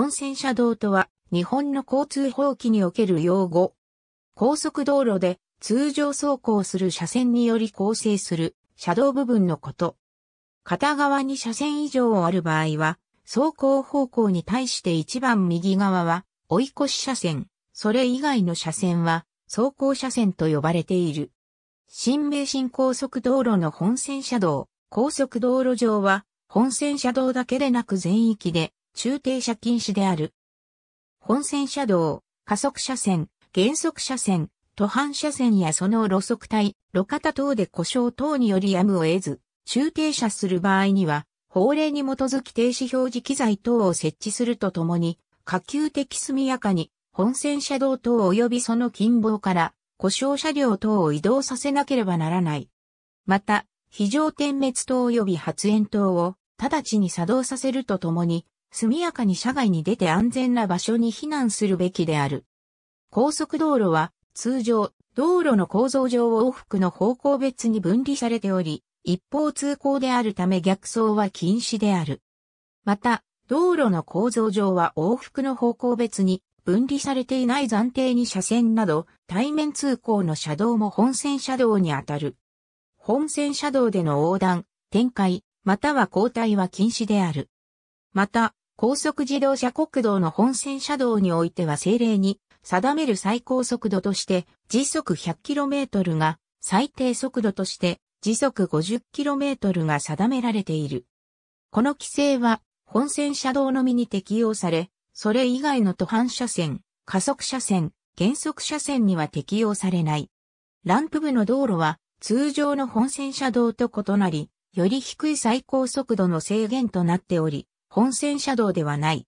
本線車道とは、日本の交通法規における用語。高速道路で通常走行する車線により構成する車道部分のこと。片側に車線以上ある場合は、走行方向に対して一番右側は追い越し車線、それ以外の車線は走行車線と呼ばれている。新名神高速道路の本線車道、高速道路上は本線車道だけでなく全域で駐停車禁止である。本線車道、加速車線、減速車線、途半車線やその路側帯、路肩等で故障等によりやむを得ず、駐停車する場合には、法令に基づき停止表示機材等を設置するとともに、可及的速やかに、本線車道等及びその近傍から、故障車両等を移動させなければならない。また、非常点滅灯及び発煙等を直ちに作動させるとともに、速やかに車外に出て安全な場所に避難するべきである。高速道路は通常、道路の構造上往復の方向別に分離されており、一方通行であるため逆走は禁止である。また、道路の構造上は往復の方向別に分離されていない暫定に車線など、対面通行の車道も本線車道にあたる。本線車道での横断、展開、または交代は禁止である。また、高速自動車国道の本線車道においては政令に定める最高速度として時速 100km が最低速度として時速 50km が定められている。この規制は本線車道のみに適用され、それ以外の途半車線、加速車線、減速車線には適用されない。ランプ部の道路は通常の本線車道と異なり、より低い最高速度の制限となっており、本線車道ではない。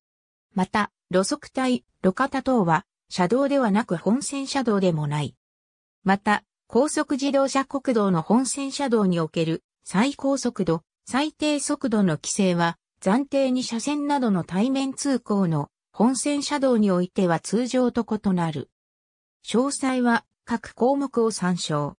また、路側帯、路肩等は、車道ではなく本線車道でもない。また、高速自動車国道の本線車道における最高速度、最低速度の規制は、暫定に車線などの対面通行の本線車道においては通常と異なる。詳細は各項目を参照。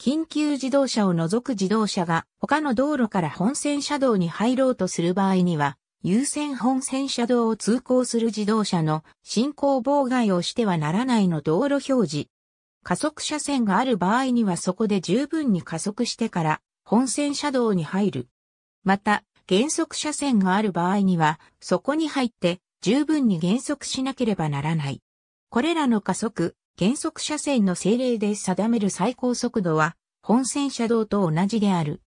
緊急自動車を除く自動車が他の道路から本線車道に入ろうとする場合には、優先本線車道を通行する自動車の進行妨害をしてはならないの道路表示。加速車線がある場合にはそこで十分に加速してから本線車道に入る。また、減速車線がある場合にはそこに入って十分に減速しなければならない。これらの加速、減速車線の精霊で定める最高速度は本線車道と同じである。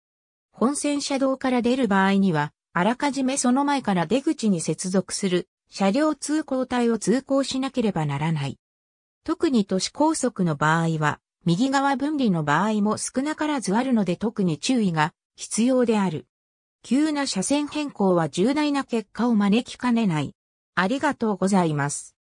本線車道から出る場合にはあらかじめその前から出口に接続する車両通行帯を通行しなければならない。特に都市高速の場合は、右側分離の場合も少なからずあるので特に注意が必要である。急な車線変更は重大な結果を招きかねない。ありがとうございます。